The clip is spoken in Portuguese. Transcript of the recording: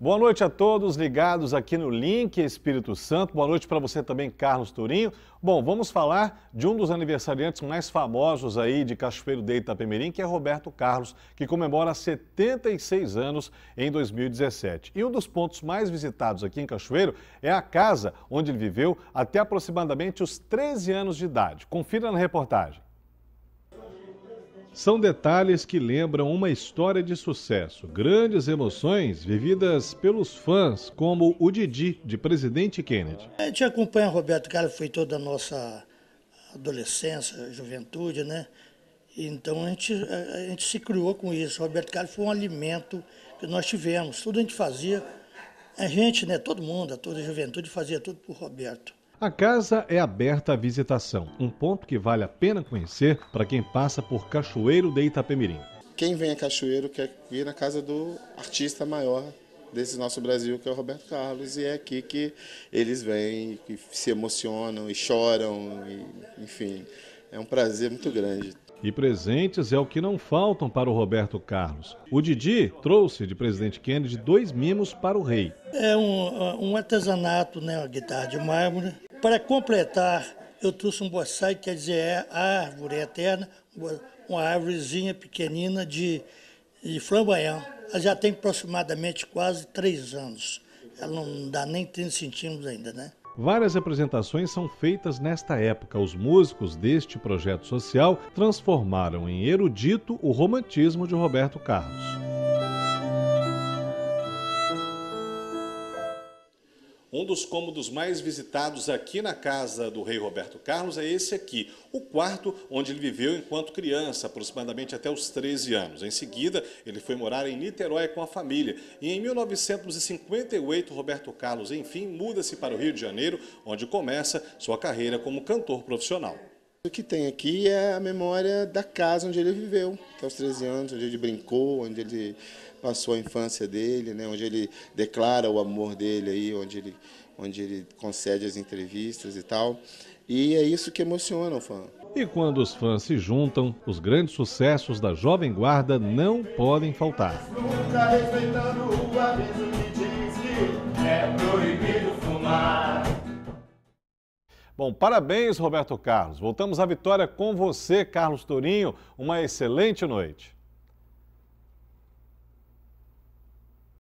Boa noite a todos ligados aqui no Link Espírito Santo. Boa noite para você também, Carlos Turinho. Bom, vamos falar de um dos aniversariantes mais famosos aí de Cachoeiro de Itapemirim, que é Roberto Carlos, que comemora 76 anos em 2017. E um dos pontos mais visitados aqui em Cachoeiro é a casa onde ele viveu até aproximadamente os 13 anos de idade. Confira na reportagem. São detalhes que lembram uma história de sucesso, grandes emoções vividas pelos fãs, como o Didi, de Presidente Kennedy. A gente acompanha Roberto Carlos, foi toda a nossa adolescência, juventude, né? Então a gente, a gente se criou com isso. Roberto Carlos foi um alimento que nós tivemos. Tudo a gente fazia, a gente, né, todo mundo, toda a juventude fazia tudo por Roberto. A casa é aberta à visitação, um ponto que vale a pena conhecer para quem passa por Cachoeiro de Itapemirim. Quem vem a Cachoeiro quer ir na casa do artista maior desse nosso Brasil, que é o Roberto Carlos, e é aqui que eles vêm, que se emocionam e choram, e, enfim, é um prazer muito grande. E presentes é o que não faltam para o Roberto Carlos. O Didi trouxe de presidente Kennedy dois mimos para o rei. É um, um artesanato, né, uma guitarra de mármore, para completar, eu trouxe um bonsai, quer dizer, é árvore eterna, uma árvorezinha pequenina de, de flamboyant. Ela já tem aproximadamente quase três anos. Ela não dá nem 30 centímetros ainda, né? Várias apresentações são feitas nesta época. Os músicos deste projeto social transformaram em erudito o romantismo de Roberto Carlos. Um dos cômodos mais visitados aqui na casa do rei Roberto Carlos é esse aqui, o quarto onde ele viveu enquanto criança, aproximadamente até os 13 anos. Em seguida, ele foi morar em Niterói com a família. E em 1958, Roberto Carlos, enfim, muda-se para o Rio de Janeiro, onde começa sua carreira como cantor profissional. O que tem aqui é a memória da casa onde ele viveu, até os 13 anos, onde ele brincou, onde ele passou a infância dele, né? onde ele declara o amor dele, aí, onde, ele, onde ele concede as entrevistas e tal. E é isso que emociona o fã. E quando os fãs se juntam, os grandes sucessos da Jovem Guarda não podem faltar. Nunca respeitando o aviso que diz que é proibido fumar. Bom, parabéns, Roberto Carlos. Voltamos à vitória com você, Carlos Turinho. Uma excelente noite.